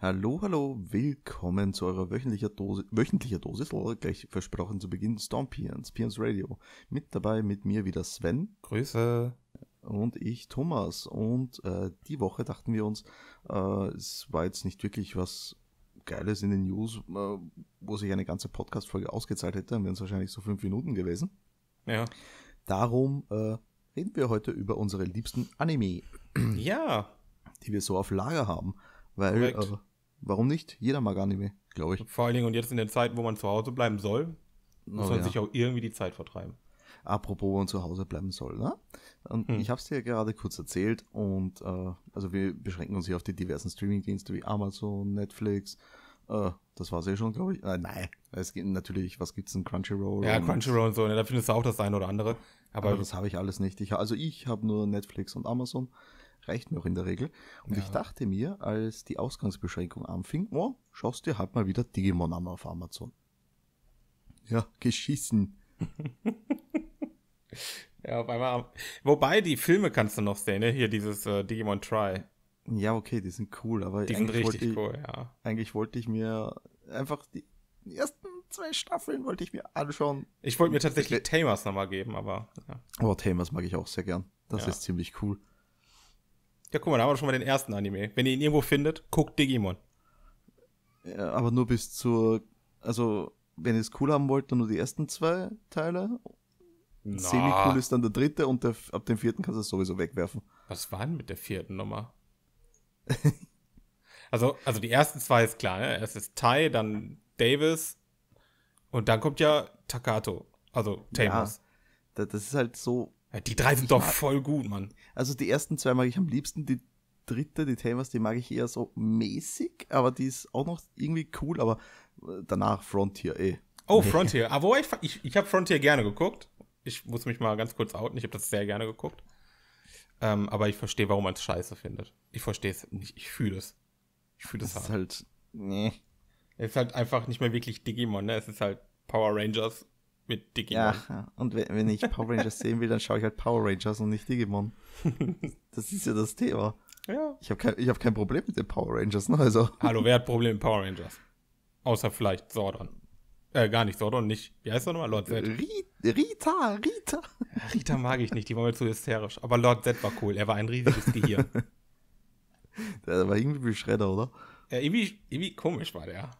Hallo, hallo, willkommen zu eurer wöchentlicher Dosis, wöchentlicher Dosis, oder gleich versprochen zu Beginn, Stormpians, Pians Radio. Mit dabei mit mir wieder Sven. Grüße. Und ich, Thomas. Und äh, die Woche dachten wir uns, äh, es war jetzt nicht wirklich was Geiles in den News, äh, wo sich eine ganze Podcast-Folge ausgezahlt hätte, dann wären es wahrscheinlich so fünf Minuten gewesen. Ja. Darum äh, reden wir heute über unsere liebsten Anime. Ja. Die wir so auf Lager haben. Weil äh, Warum nicht? Jeder mag Anime, glaube ich. Vor allen Dingen und jetzt in der Zeit, wo man zu Hause bleiben soll, muss oh, man ja. sich auch irgendwie die Zeit vertreiben. Apropos, wo man zu Hause bleiben soll, ne? Und hm. ich habe es dir ja gerade kurz erzählt und äh, also wir beschränken uns hier auf die diversen Streamingdienste wie Amazon, Netflix, äh, das war es ja schon, glaube ich. Äh, nein, es gibt natürlich, was gibt's denn Crunchyroll? Ja, und Crunchyroll und so, ne? da findest du auch das eine oder andere. Aber, aber das habe ich alles nicht. Ich, also ich habe nur Netflix und Amazon reicht mir auch in der Regel. Und ja. ich dachte mir, als die Ausgangsbeschränkung anfing, oh, schaust dir halt mal wieder Digimon an auf Amazon. Ja, geschissen. ja, auf einmal. Wobei, die Filme kannst du noch sehen, ne? Hier dieses äh, Digimon Try. Ja, okay, die sind cool, aber. Die sind richtig ich, cool, ja. Eigentlich wollte ich mir einfach die ersten zwei Staffeln wollte ich mir anschauen. Ich wollte mir tatsächlich Tamers nochmal geben, aber. Ja. Oh, Tamers mag ich auch sehr gern. Das ja. ist ziemlich cool. Ja, guck mal, da haben wir schon mal den ersten Anime. Wenn ihr ihn irgendwo findet, guckt Digimon. Ja, aber nur bis zur. Also, wenn ihr es cool haben wollt, dann nur die ersten zwei Teile. Na. Semi-cool ist dann der dritte und der, ab dem vierten kannst du es sowieso wegwerfen. Was war denn mit der vierten Nummer? also, also die ersten zwei ist klar, ne? Es ist Tai, dann Davis und dann kommt ja Takato. Also Tamus. Ja, das ist halt so ja, die drei sind ich doch voll gut, Mann. Also die ersten zwei mag ich am liebsten, die dritte, die Tamers, die mag ich eher so mäßig, aber die ist auch noch irgendwie cool, aber äh, danach Frontier, eh. Oh, Frontier. Aber ah, ich, ich, ich habe Frontier gerne geguckt. Ich muss mich mal ganz kurz outen. Ich habe das sehr gerne geguckt. Ähm, aber ich verstehe, warum man es scheiße findet. Ich verstehe es nicht. Ich fühle es. Ich fühle es halt. halt. Nee. Es ist halt einfach nicht mehr wirklich Digimon, ne? Es ist halt Power Rangers mit Digimon. Ja, und wenn ich Power Rangers sehen will, dann schaue ich halt Power Rangers und nicht Digimon. Das ist ja das Thema. Ja. Ich habe kein, hab kein Problem mit den Power Rangers, ne? Also. Hallo, wer hat Probleme mit Power Rangers? Außer vielleicht Sordon. Äh, gar nicht Sordon, nicht. Wie heißt er nochmal? Lord Z. Rita, Rita. Rita mag ich nicht, die war mir zu hysterisch. Aber Lord Z war cool, er war ein riesiges Gehirn. Der war irgendwie wie Shredder, oder? Ja, irgendwie, irgendwie komisch war der.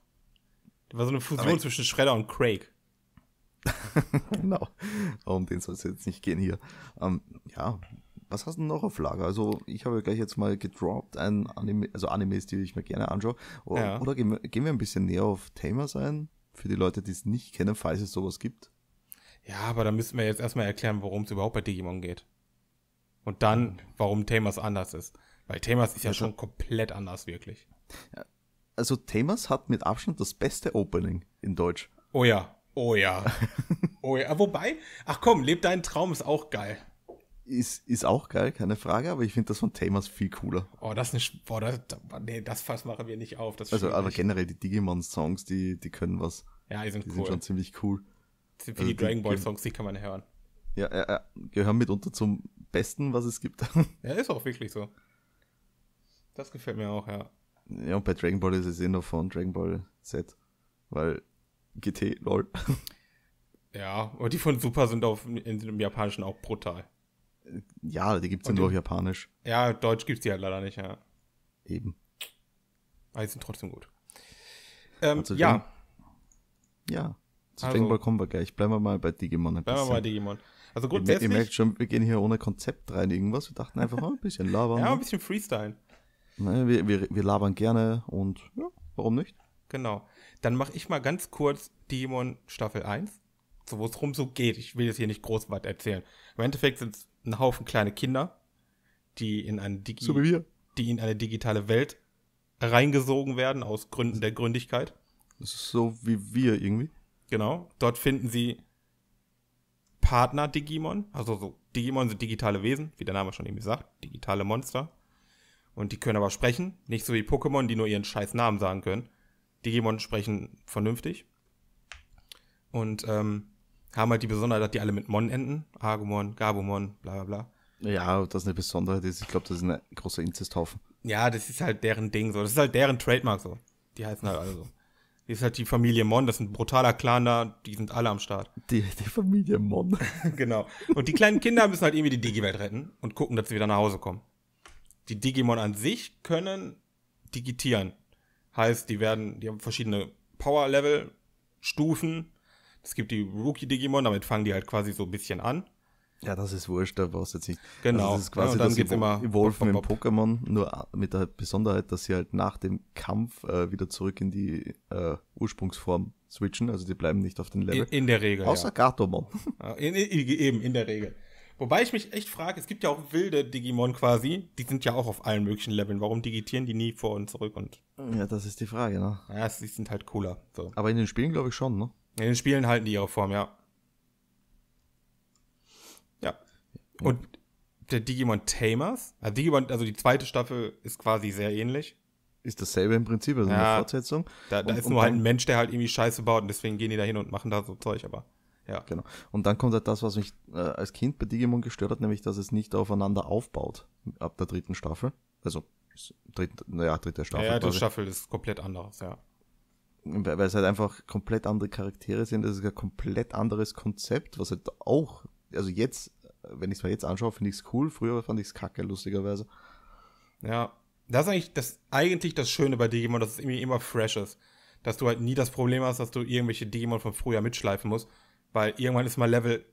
Der war so eine Fusion Aber zwischen Shredder und Craig. genau. Um den soll es jetzt nicht gehen hier. Ähm, ja, was hast du noch auf Lager? Also, ich habe gleich jetzt mal gedroppt, ein Anime, also Animes, die ich mir gerne anschaue. Oder, ja. oder gehen, wir, gehen, wir, ein bisschen näher auf Tamers ein, für die Leute, die es nicht kennen, falls es sowas gibt. Ja, aber da müssen wir jetzt erstmal erklären, worum es überhaupt bei Digimon geht. Und dann, warum Tamers anders ist. Weil Tamers ist ja, ja schon komplett anders, wirklich. Also, Tamers hat mit Abstand das beste Opening in Deutsch. Oh ja, oh ja. Oh ja, wobei, ach komm, leb deinen Traum ist auch geil. Ist, ist auch geil, keine Frage, aber ich finde das von Themas viel cooler. Oh, das ist eine, boah, das, nee, das Fass machen wir nicht auf. also, aber nicht. generell die Digimon-Songs, die, die können was. Ja, die sind die cool. Die sind schon ziemlich cool. Wie also die Dragon Ball-Songs, die kann man hören. Ja, äh, gehören mitunter zum Besten, was es gibt. ja, ist auch wirklich so. Das gefällt mir auch, ja. Ja, und bei Dragon Ball ist es eh noch von Dragon Ball Z, weil GT, lol. Ja, aber die von Super sind auf, im Japanischen auch brutal. Ja, die gibt es ja nur auf Japanisch. Ja, Deutsch gibt es die halt leider nicht, ja. Eben. Aber die sind trotzdem gut. Ähm, also, ja. ja. Zu also, Dragon Ball kommen wir gleich. Bleiben wir mal bei Digimon ein Bleiben bisschen. wir bei Digimon. Also gut, ihr, ihr merkt schon, wir gehen hier ohne Konzept rein irgendwas. Wir dachten einfach, mal ein bisschen labern. ja, ein bisschen freestyle. Nein, wir, wir, wir labern gerne und ja, warum nicht? Genau. Dann mache ich mal ganz kurz Digimon Staffel 1 so, wo es rum so geht. Ich will jetzt hier nicht groß was erzählen. Im Endeffekt sind es ein Haufen kleine Kinder, die in eine Digi so die in eine digitale Welt reingesogen werden aus Gründen der Gründigkeit. Das ist so wie wir irgendwie. Genau. Dort finden sie Partner Digimon, also so Digimon sind digitale Wesen, wie der Name schon eben sagt, digitale Monster. Und die können aber sprechen, nicht so wie Pokémon, die nur ihren scheiß Namen sagen können. Digimon sprechen vernünftig. Und ähm, haben halt die Besonderheit, dass die alle mit Mon enden. Agumon, Gabumon, bla bla bla. Ja, das ist eine Besonderheit Ich glaube, das ist ein großer Inzesthaufen. Ja, das ist halt deren Ding so. Das ist halt deren Trademark so. Die heißen halt alle so. Die ist halt die Familie Mon, das ist ein brutaler Clan da, die sind alle am Start. Die, die Familie Mon. genau. Und die kleinen Kinder müssen halt irgendwie die Digi-Welt retten und gucken, dass sie wieder nach Hause kommen. Die Digimon an sich können digitieren. Heißt, die werden, die haben verschiedene Power-Level, Stufen es gibt die Rookie-Digimon, damit fangen die halt quasi so ein bisschen an. Ja, das ist wurscht, da brauchst du jetzt nicht. Genau. Also das ist quasi ja, das geht's Evo Evolven im Pokémon, nur mit der Besonderheit, dass sie halt nach dem Kampf äh, wieder zurück in die äh, Ursprungsform switchen, also die bleiben nicht auf den Level. In, in der Regel. Außer ja. Gartomon. In, in, eben, in der Regel. Wobei ich mich echt frage, es gibt ja auch wilde Digimon quasi, die sind ja auch auf allen möglichen Leveln. Warum digitieren die nie vor und zurück und. Ja, das ist die Frage, ne? Ja, sie sind halt cooler. So. Aber in den Spielen glaube ich schon, ne? In den Spielen halten die ihre Form, ja. Ja. Und der Digimon Tamers, also Digimon, also die zweite Staffel ist quasi sehr ähnlich. Ist dasselbe im Prinzip, also ja, eine Fortsetzung. Da, da und, ist nur halt ein Mensch, der halt irgendwie Scheiße baut und deswegen gehen die da hin und machen da so Zeug, aber. Ja. Genau. Und dann kommt halt das, was mich äh, als Kind bei Digimon gestört hat, nämlich, dass es nicht aufeinander aufbaut ab der dritten Staffel. Also dritten, naja, dritte Staffel. Ja, ja die Staffel ist komplett anders, ja weil es halt einfach komplett andere Charaktere sind. Das ist ein komplett anderes Konzept, was halt auch, also jetzt, wenn ich es mir jetzt anschaue, finde ich es cool. Früher fand ich es kacke, lustigerweise. Ja, das ist eigentlich das, eigentlich das Schöne bei Digimon, dass es irgendwie immer fresh ist. Dass du halt nie das Problem hast, dass du irgendwelche Digimon von früher mitschleifen musst, weil irgendwann ist mal Level,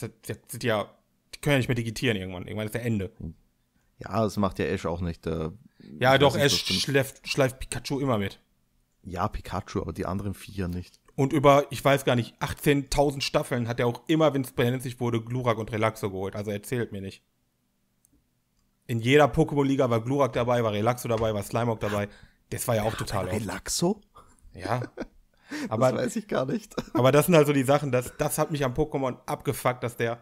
halt, sind ja, die können ja nicht mehr digitieren irgendwann. Irgendwann ist der Ende. Ja, das macht ja Ash auch nicht. Äh, ja, doch, Ash schleift, schleift Pikachu immer mit. Ja, Pikachu, aber die anderen vier nicht. Und über, ich weiß gar nicht, 18.000 Staffeln hat er auch immer, wenn es brennend wurde, Glurak und Relaxo geholt. Also erzählt mir nicht. In jeder Pokémon-Liga war Glurak dabei, war Relaxo dabei, war Slimeock dabei. Das war ja auch total. Relaxo? Ja. Aber, das weiß ich gar nicht. aber das sind halt so die Sachen, das, das hat mich am Pokémon abgefuckt, dass der.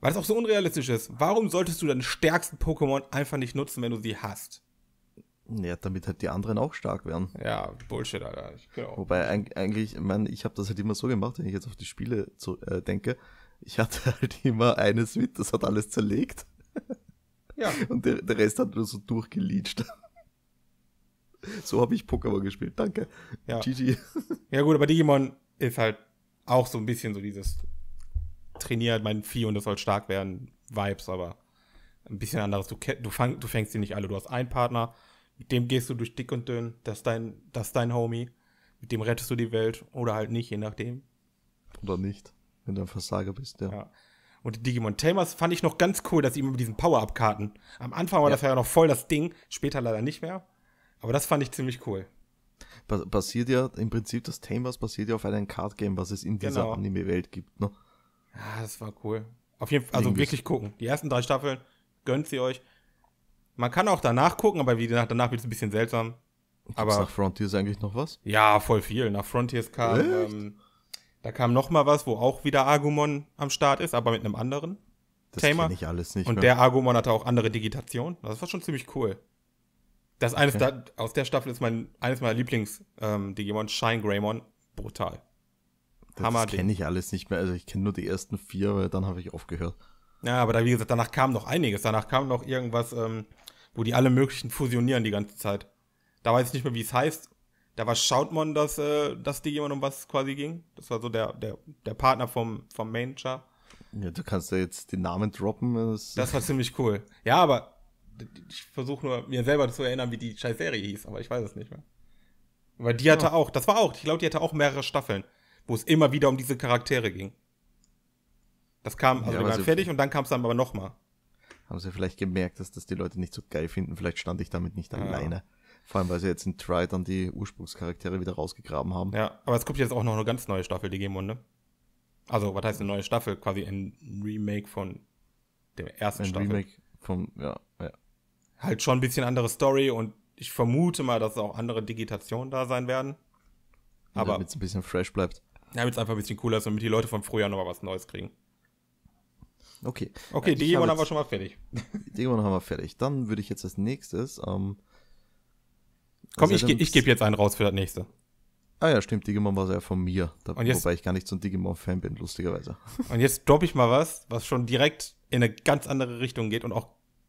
Weil es auch so unrealistisch ist. Warum solltest du deinen stärksten Pokémon einfach nicht nutzen, wenn du sie hast? Ja, damit halt die anderen auch stark werden. Ja, Bullshit, Alter. Genau. Wobei eigentlich, ich meine, ich habe das halt immer so gemacht, wenn ich jetzt auf die Spiele zu, äh, denke, ich hatte halt immer eine Suite, das hat alles zerlegt. Ja. Und der, der Rest hat nur so durchgeleatscht. So habe ich Pokémon gespielt, danke. Ja. GG. Ja gut, aber Digimon ist halt auch so ein bisschen so dieses trainiert mein Vieh und das soll stark werden, Vibes, aber ein bisschen anderes. Du, du, fang, du fängst sie nicht alle. Du hast einen Partner, mit dem gehst du durch dick und dünn. Das ist dein, das ist dein Homie. Mit dem rettest du die Welt oder halt nicht, je nachdem. Oder nicht, wenn du ein Versager bist, ja. ja. Und Digimon Tamers fand ich noch ganz cool, dass sie immer mit diesen Power-Up-Karten. Am Anfang war ja. das ja noch voll das Ding, später leider nicht mehr. Aber das fand ich ziemlich cool. Basiert ja im Prinzip, das Tamers basiert ja auf einem Card-Game, was es in dieser genau. Anime-Welt gibt. Ne? Ja, das war cool. Auf jeden Fall, also Irgendwie. wirklich gucken. Die ersten drei Staffeln, gönnt sie euch. Man kann auch danach gucken, aber wie gesagt, danach wird es ein bisschen seltsam. Gibt's aber nach Frontiers eigentlich noch was? Ja, voll viel. Nach Frontiers kam, ähm, da kam noch mal was, wo auch wieder Argumon am Start ist, aber mit einem anderen das Tamer. Ich alles nicht Und mehr. der Argumon hatte auch andere Digitation. Das war schon ziemlich cool. Das eines okay. da, aus der Staffel ist mein eines meiner Lieblings-Digimon, ähm, Shine Greymon. Brutal. Das Das kenne ich alles nicht mehr. Also ich kenne nur die ersten vier, weil dann habe ich aufgehört. Ja, aber da, wie gesagt, danach kam noch einiges. Danach kam noch irgendwas, ähm, wo die alle möglichen fusionieren die ganze Zeit. Da weiß ich nicht mehr, wie es heißt. Da war Shoutmon, dass, äh, dass die jemand um was quasi ging. Das war so der, der, der Partner vom, vom Manager. Ja, du kannst ja jetzt den Namen droppen. Das, das war ziemlich cool. Ja, aber ich versuche nur, mir selber zu erinnern, wie die scheiß Serie hieß, aber ich weiß es nicht mehr. Weil die hatte ja. auch, das war auch, ich glaube, die hatte auch mehrere Staffeln, wo es immer wieder um diese Charaktere ging. Das kam also ja, fertig und dann kam es dann aber nochmal. Haben sie vielleicht gemerkt, dass das die Leute nicht so geil finden. Vielleicht stand ich damit nicht ja. alleine. Vor allem, weil sie jetzt in Try dann die Ursprungscharaktere wieder rausgegraben haben. Ja, aber es kommt jetzt auch noch eine ganz neue Staffel, die Game ne? Also, was heißt eine neue Staffel? Quasi ein Remake von der ersten ein Staffel. Remake vom, ja, ja. Halt schon ein bisschen andere Story und ich vermute mal, dass auch andere Digitationen da sein werden. Aber. Damit es ein bisschen fresh bleibt. Damit es einfach ein bisschen cooler ist, damit die Leute von Frühjahr nochmal was Neues kriegen. Okay. Okay, die Dämon haben wir schon mal fertig. Digimon haben wir fertig. Dann würde ich jetzt als nächstes. Ähm, Komm, ich, ich gebe jetzt einen raus für das nächste. Ah ja, stimmt, Digimon war ja von mir. Da, jetzt, wobei ich gar nicht so ein Digimon-Fan bin, lustigerweise. Und jetzt droppe ich mal was, was schon direkt in eine ganz andere Richtung geht und auch,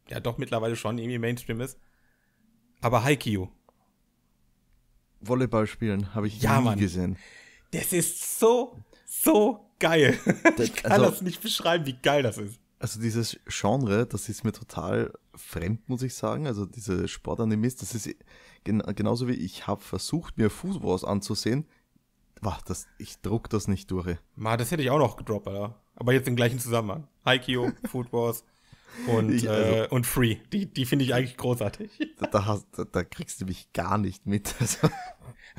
ja doch mittlerweile schon irgendwie Mainstream ist. Aber Haikyuu. Volleyball spielen, habe ich ja, nie Mann. gesehen. Das ist so so geil. Das, ich kann also, das nicht beschreiben, wie geil das ist. Also dieses Genre, das ist mir total fremd, muss ich sagen. Also diese Sportanimist, das ist gen genauso wie ich habe versucht, mir Food Wars anzusehen. Wach, das, ich druck das nicht durch. Ma, das hätte ich auch noch gedroppt, Alter. Aber jetzt im gleichen Zusammenhang. Haikyo, Food Wars und, ich, also, äh, und Free. Die, die finde ich eigentlich großartig. Da, hast, da, da, kriegst du mich gar nicht mit. Also,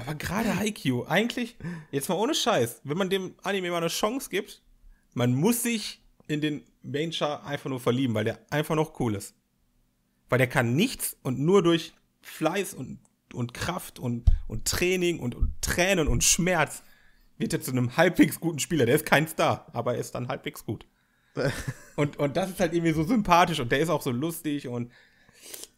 aber gerade Haikyuu, eigentlich, jetzt mal ohne Scheiß, wenn man dem Anime mal eine Chance gibt, man muss sich in den Main einfach nur verlieben, weil der einfach noch cool ist. Weil der kann nichts und nur durch Fleiß und, und Kraft und, und Training und, und Tränen und Schmerz wird er zu einem halbwegs guten Spieler. Der ist kein Star, aber er ist dann halbwegs gut. und, und das ist halt irgendwie so sympathisch und der ist auch so lustig und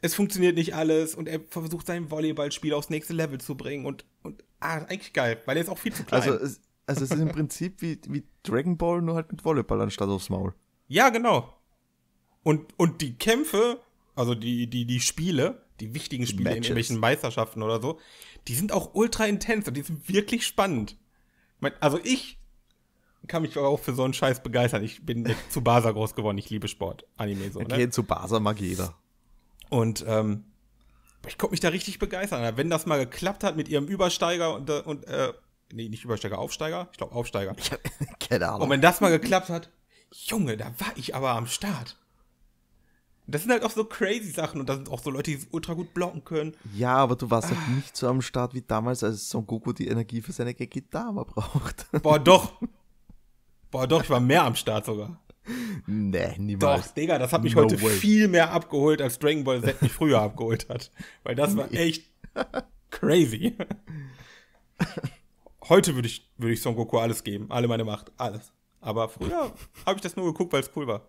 es funktioniert nicht alles und er versucht sein Volleyballspiel aufs nächste Level zu bringen und, und ah, eigentlich geil, weil er ist auch viel zu klein. Also es, also es ist im Prinzip wie, wie Dragon Ball, nur halt mit Volleyball anstatt aufs Maul. Ja, genau. Und, und die Kämpfe, also die, die, die Spiele, die wichtigen Spiele Matches. in irgendwelchen Meisterschaften oder so, die sind auch ultra intens und die sind wirklich spannend. Also ich kann mich auch für so einen Scheiß begeistern. Ich bin zu Basa groß geworden. Ich liebe Sport, Anime so. Okay, ne? Basa mag jeder. Und ähm, ich konnte mich da richtig begeistern. Wenn das mal geklappt hat mit ihrem Übersteiger und, äh, und äh, nee, nicht Übersteiger, Aufsteiger. Ich glaube Aufsteiger. Ich hab, Keine Ahnung. Und wenn das mal geklappt hat, Junge, da war ich aber am Start. Das sind halt auch so crazy Sachen und da sind auch so Leute, die ultra gut blocken können. Ja, aber du warst halt ah. halt nicht so am Start wie damals, als Son Goku die Energie für seine Gekidama braucht. Boah, doch. Boah, doch, ich war mehr am Start sogar. Nee, niemals. Doch, Digga, das hat mich no heute way. viel mehr abgeholt, als Dragon Ball Z mich früher abgeholt hat. Weil das war echt crazy. Heute würde ich, würd ich Son Goku alles geben, alle meine Macht, alles. Aber früher habe ich das nur geguckt, weil es cool war.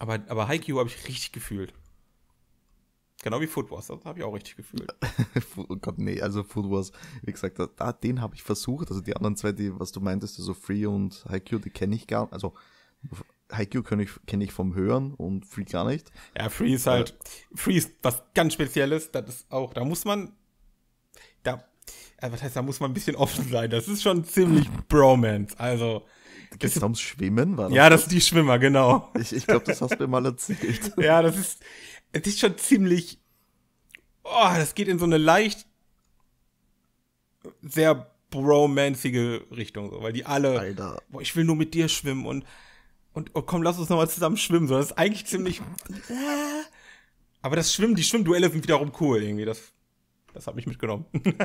Aber, aber Haikyuu habe ich richtig gefühlt. Genau wie Food Wars, das habe ich auch richtig gefühlt. oh Gott, nee, also Food Wars, wie gesagt, da, den habe ich versucht. Also die anderen zwei, die, was du meintest, also Free und Haikyuu, die kenne ich gar nicht. Also Haikyuu kenne ich, kenn ich vom Hören und Free gar nicht. Ja, Free ist halt, äh, Free ist was ganz Spezielles. Das ist auch, da muss man, da, äh, was heißt, da muss man ein bisschen offen sein. Das ist schon ziemlich Bromance. Also, Geht es ums Schwimmen? War das ja, das sind die Schwimmer, genau. Ich, ich glaube, das hast du mir mal erzählt. ja, das ist, es ist schon ziemlich, oh, das geht in so eine leicht, sehr bromanzige Richtung, so, weil die alle, Alter. Boah, ich will nur mit dir schwimmen und, und oh, komm, lass uns nochmal zusammen schwimmen, so, das ist eigentlich ziemlich, aber das Schwimmen, die Schwimmduelle sind wiederum cool irgendwie, das, das hat mich mitgenommen.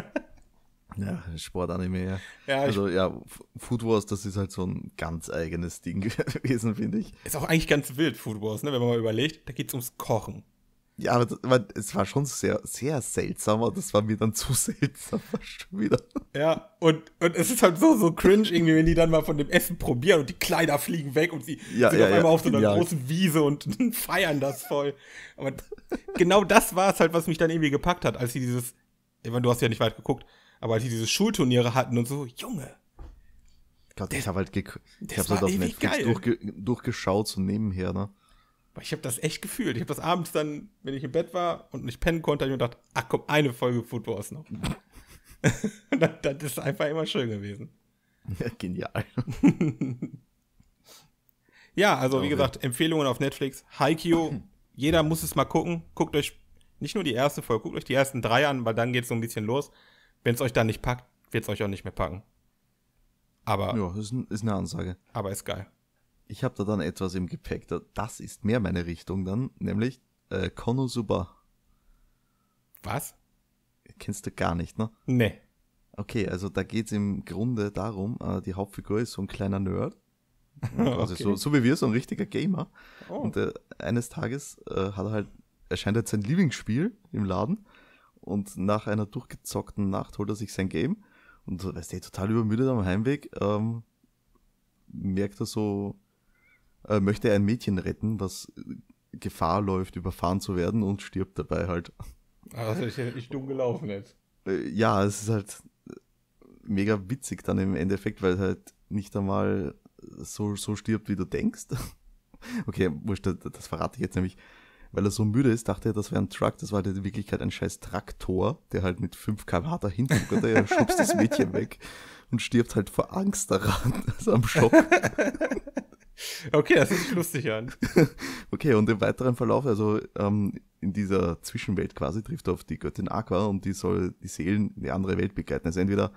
Ja, Sportanime, ja. ja also ja, Food Wars, das ist halt so ein ganz eigenes Ding gewesen, finde ich. Ist auch eigentlich ganz wild, Food Wars, ne, wenn man mal überlegt. Da geht es ums Kochen. Ja, aber, das, aber es war schon sehr, sehr seltsam, und das war mir dann zu seltsam schon wieder. Ja, und, und es ist halt so, so cringe irgendwie, wenn die dann mal von dem Essen probieren und die Kleider fliegen weg und sie ja, sind ja, auf einmal ja. auf so einer großen Wiese und feiern das voll. Aber genau das war es halt, was mich dann irgendwie gepackt hat, als sie dieses, ich meine, du hast ja nicht weit geguckt, aber als sie diese Schulturniere hatten und so, Junge. Gott, ich habe halt ich hab so das Netflix durchge durchgeschaut, so nebenher, ne? Weil ich habe das echt gefühlt. Ich habe das abends dann, wenn ich im Bett war und nicht pennen konnte, habe ich mir gedacht, ach komm, eine Folge Food Wars noch. das, das ist einfach immer schön gewesen. Ja, genial. ja, also oh, wie gesagt, Empfehlungen auf Netflix. Haikio, jeder muss es mal gucken. Guckt euch nicht nur die erste Folge, guckt euch die ersten drei an, weil dann geht es so ein bisschen los. Wenn es euch dann nicht packt, wird es euch auch nicht mehr packen. Aber. Ja, ist, ist eine Ansage. Aber ist geil ich habe da dann etwas im Gepäck. Das ist mehr meine Richtung dann, nämlich äh, Konosuba. Was? Kennst du gar nicht, ne? Nee. Okay, also da geht's im Grunde darum, äh, die Hauptfigur ist so ein kleiner Nerd. Also okay. so, so wie wir, so ein richtiger Gamer. Oh. Und äh, eines Tages äh, hat er halt, erscheint halt sein Lieblingsspiel im Laden und nach einer durchgezockten Nacht holt er sich sein Game und weißt du, total übermüdet am Heimweg, ähm, merkt er so, äh, möchte er ein Mädchen retten, was äh, Gefahr läuft, überfahren zu werden und stirbt dabei halt. Also ist ja nicht dumm gelaufen jetzt. Äh, ja, es ist halt äh, mega witzig dann im Endeffekt, weil es halt nicht einmal so, so stirbt, wie du denkst. Okay, wurscht, das, verrate ich jetzt nämlich. Weil er so müde ist, dachte er, das wäre ein Truck, das war halt in Wirklichkeit ein scheiß Traktor, der halt mit 5 kmh h dahinter und er schubst das Mädchen weg und stirbt halt vor Angst daran, also am Schock. Okay, das ist lustig an. okay, und im weiteren Verlauf, also ähm, in dieser Zwischenwelt quasi, trifft er auf die Göttin Aqua und die soll die Seelen in die andere Welt begleiten. Also entweder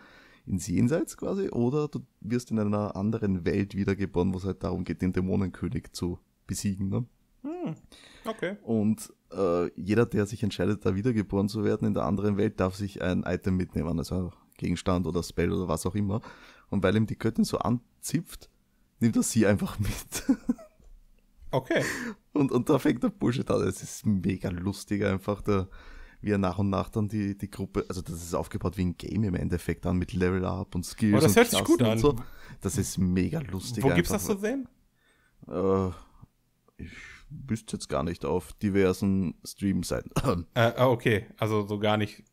ins Jenseits quasi oder du wirst in einer anderen Welt wiedergeboren, wo es halt darum geht, den Dämonenkönig zu besiegen. Ne? Hm, okay. Und äh, jeder, der sich entscheidet, da wiedergeboren zu werden in der anderen Welt, darf sich ein Item mitnehmen, also Gegenstand oder Spell oder was auch immer. Und weil ihm die Göttin so anzipft, nimmt er sie einfach mit. okay. Und, und da fängt der Bullshit an. Es ist mega lustig einfach, da, wie er nach und nach dann die, die Gruppe, also das ist aufgebaut wie ein Game im Endeffekt dann mit Level Up und Skills. Oh, das und hört Klassen sich gut an. So. Das ist mega lustig. Wo gibt gibt's das zu sehen? Äh, ich wüsste jetzt gar nicht auf diversen Streamseiten. Äh, ah, okay, also so gar nicht.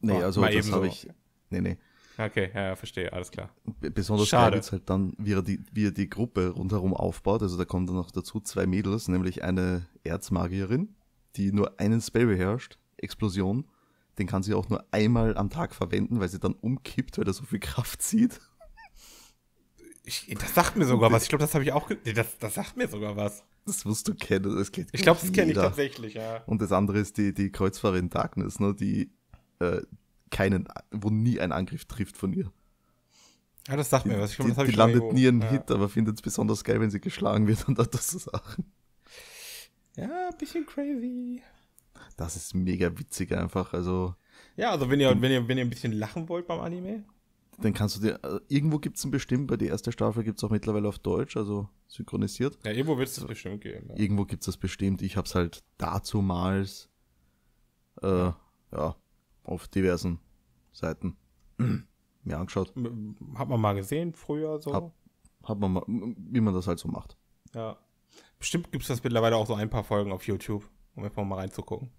Nee, oh, also das habe so. ich. Nee, nee. Okay, ja, verstehe, alles klar. Besonders Schade. ist halt dann, wie er, die, wie er die Gruppe rundherum aufbaut. Also da kommen dann noch dazu zwei Mädels, nämlich eine Erzmagierin, die nur einen Spell beherrscht, Explosion. Den kann sie auch nur einmal am Tag verwenden, weil sie dann umkippt, weil er so viel Kraft zieht. Ich, das sagt mir sogar was. Ich glaube, das habe ich auch. Das, das sagt mir sogar was. Das musst du kennen. Das kennt ich glaube, das kenne ich tatsächlich, ja. Und das andere ist die, die Kreuzfahrerin Darkness, ne? die äh, keinen, wo nie ein Angriff trifft von ihr. Ja, das sagt die, mir was. Ich glaub, die, das die landet nie einen ja. Hit, aber findet es besonders geil, wenn sie geschlagen wird und hat das so Sachen. Ja, ein bisschen crazy. Das ist mega witzig einfach. Also, ja, also wenn ihr, wenn, ihr, wenn ihr ein bisschen lachen wollt beim Anime. Dann kannst du dir, also irgendwo gibt es einen bestimmt, bei der ersten Staffel gibt es auch mittlerweile auf Deutsch, also synchronisiert. Ja, irgendwo wird es das bestimmt geben. Ja. Irgendwo gibt es das bestimmt. Ich habe es halt dazumals, äh, ja, auf diversen Seiten mir angeschaut. Hat man mal gesehen früher so. Hab, hat man mal, wie man das halt so macht. Ja. Bestimmt gibt es das mittlerweile auch so ein paar Folgen auf YouTube, um einfach mal reinzugucken.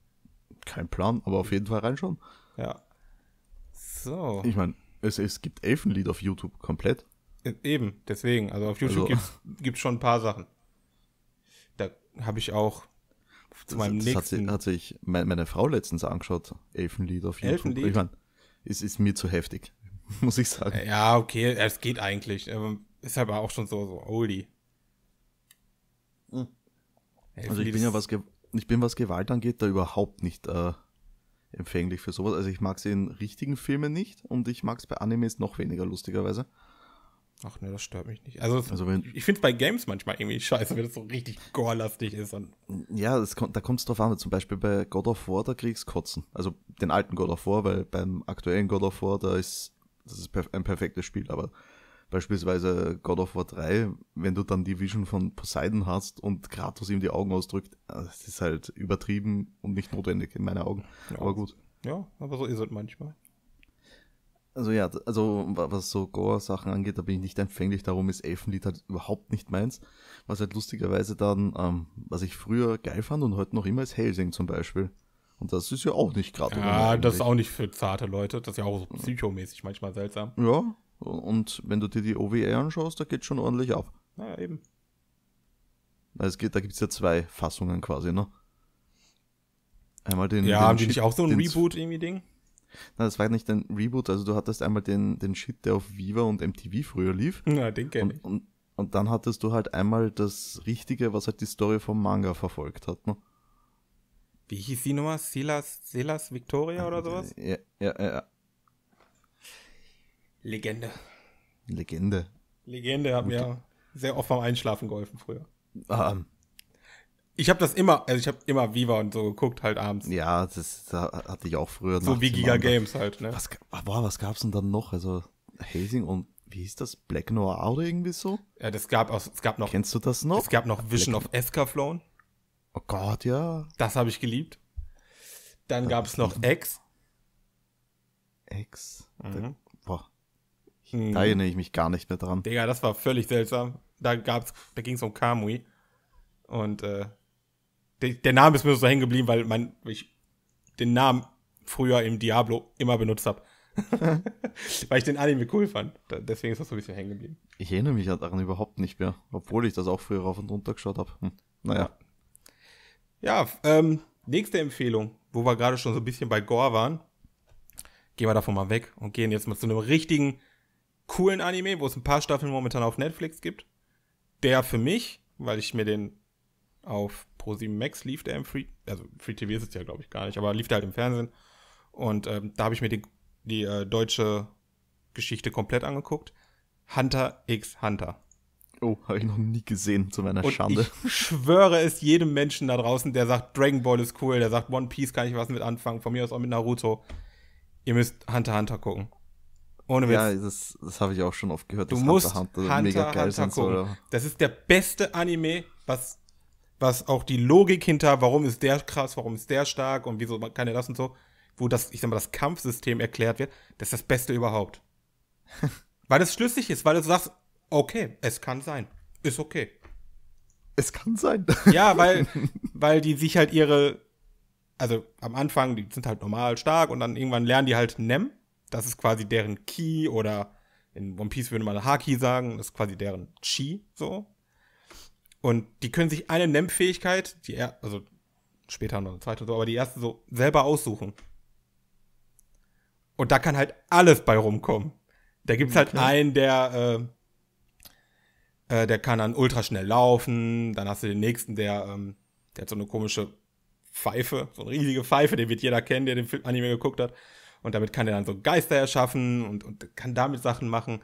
Kein Plan, aber auf jeden Fall reinschauen. Ja. So. Ich meine, es, es gibt Elfenlied auf YouTube komplett. E, eben, deswegen. Also auf YouTube also. gibt es schon ein paar Sachen. Da habe ich auch zu meinem das nächsten. Hat, sich, hat sich meine Frau letztens angeschaut, Elfenlied auf YouTube. Elfenlied? Ich meine, es ist mir zu heftig, muss ich sagen. Ja, okay, es geht eigentlich. Ist aber auch schon so, so oldie. Hm. Also ich bin ja was, ich bin was Gewalt angeht, da überhaupt nicht äh, empfänglich für sowas. Also ich mag es in richtigen Filmen nicht und ich mag es bei Animes noch weniger, lustigerweise. Ach ne, das stört mich nicht. Also, also wenn, ich finde es bei Games manchmal irgendwie scheiße, wenn es so richtig gore-lastig ist. ja, das, da kommt es drauf an. Zum Beispiel bei God of War, da kriegst kotzen. Also den alten God of War, weil beim aktuellen God of War, da ist das ist ein perfektes Spiel. Aber beispielsweise God of War 3, wenn du dann die Vision von Poseidon hast und Kratos ihm die Augen ausdrückt, ah, das ist halt übertrieben und nicht notwendig in meinen Augen. Ja. Aber gut. Ja, aber so ist es manchmal. Also ja, also was so Gore-Sachen angeht, da bin ich nicht empfänglich, darum ist Elfenlied halt überhaupt nicht meins. Was halt lustigerweise dann, ähm, was ich früher geil fand und heute noch immer, ist Helsing zum Beispiel. Und das ist ja auch nicht gerade. Ja, das ist auch nicht für zarte Leute, das ist ja auch so psychomäßig manchmal seltsam. Ja, und wenn du dir die OVR anschaust, da geht schon ordentlich ab. Naja, eben. Es geht, da gibt es ja zwei Fassungen quasi, ne? Einmal den. Ja, den haben die nicht auch so ein Reboot irgendwie Ding? Na, das war nicht ein Reboot, also du hattest einmal den, den Shit, der auf Viva und MTV früher lief. Na, den kenne ich. Und, und dann hattest du halt einmal das Richtige, was halt die Story vom Manga verfolgt hat. Ne? Wie hieß die Nummer? Silas, Silas Victoria oder sowas? Ja, ja, ja. Legende. Legende. Legende hat mir sehr oft beim Einschlafen geholfen früher. Ah, ich habe das immer, also ich habe immer Viva und so geguckt halt abends. Ja, das, das hatte ich auch früher. So wie Giga Games halt, ne? Was, boah, was gab's denn dann noch? Also Hazing und wie hieß das? Black Noir oder irgendwie so? Ja, das gab auch, es gab noch. Kennst du das noch? Es gab noch Vision Black of Escaflown. Oh Gott, ja. Das habe ich geliebt. Dann, dann gab's noch X. X. Mhm. Boah. Mhm. Da erinnere ich mich gar nicht mehr dran. Digga, das war völlig seltsam. Da gab's, da ging's um Kamui. Und äh, der, der Name ist mir so hängen geblieben, weil mein, ich den Namen früher im Diablo immer benutzt habe. weil ich den Anime cool fand. deswegen ist das so ein bisschen hängen geblieben. Ich erinnere mich daran überhaupt nicht mehr, obwohl ich das auch früher rauf und runter geschaut habe. Hm. Naja. Ja, ähm, nächste Empfehlung, wo wir gerade schon so ein bisschen bei Gore waren. Gehen wir davon mal weg und gehen jetzt mal zu einem richtigen, coolen Anime, wo es ein paar Staffeln momentan auf Netflix gibt. Der für mich, weil ich mir den auf Pro7 Max lief der im Free, also Free TV ist es ja, glaube ich, gar nicht, aber lief der halt im Fernsehen. Und ähm, da habe ich mir die, die äh, deutsche Geschichte komplett angeguckt. Hunter x Hunter. Oh, habe ich noch nie gesehen, zu meiner Und Schande. Ich schwöre es jedem Menschen da draußen, der sagt, Dragon Ball ist cool, der sagt, One Piece kann ich was mit anfangen, von mir aus auch mit Naruto. Ihr müsst Hunter Hunter gucken. Ohne Witz. Ja, das, das habe ich auch schon oft gehört. Du musst Hunter Hunter, Hunter, mega geil Hunter gucken. Soll, das ist der beste Anime, was was auch die Logik hinter, warum ist der krass, warum ist der stark und wieso kann er das und so, wo das, ich sag mal, das Kampfsystem erklärt wird, das ist das Beste überhaupt. weil es schlüssig ist, weil du sagst, okay, es kann sein. Ist okay. Es kann sein. ja, weil, weil die sich halt ihre, also am Anfang, die sind halt normal stark und dann irgendwann lernen die halt Nem. Das ist quasi deren Ki oder in One Piece würde man Haki sagen, das ist quasi deren Chi, so. Und die können sich eine NEM-Fähigkeit, die er, also später noch eine zweite und so, aber die erste so selber aussuchen. Und da kann halt alles bei rumkommen. Da gibt's halt okay. einen, der, äh, äh, der kann dann ultra schnell laufen. Dann hast du den nächsten, der, ähm, der hat so eine komische Pfeife, so eine riesige Pfeife, den wird jeder kennen, der den Film Anime geguckt hat. Und damit kann der dann so Geister erschaffen und, und kann damit Sachen machen.